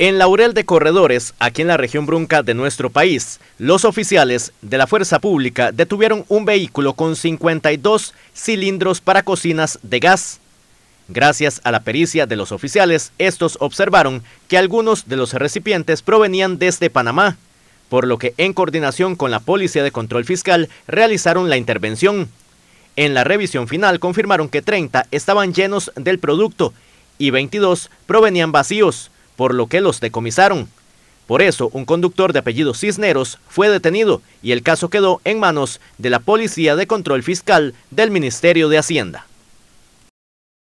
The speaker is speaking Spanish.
En Laurel de Corredores, aquí en la región brunca de nuestro país, los oficiales de la Fuerza Pública detuvieron un vehículo con 52 cilindros para cocinas de gas. Gracias a la pericia de los oficiales, estos observaron que algunos de los recipientes provenían desde Panamá, por lo que en coordinación con la Policía de Control Fiscal realizaron la intervención. En la revisión final confirmaron que 30 estaban llenos del producto y 22 provenían vacíos por lo que los decomisaron. Por eso, un conductor de apellido Cisneros fue detenido y el caso quedó en manos de la Policía de Control Fiscal del Ministerio de Hacienda.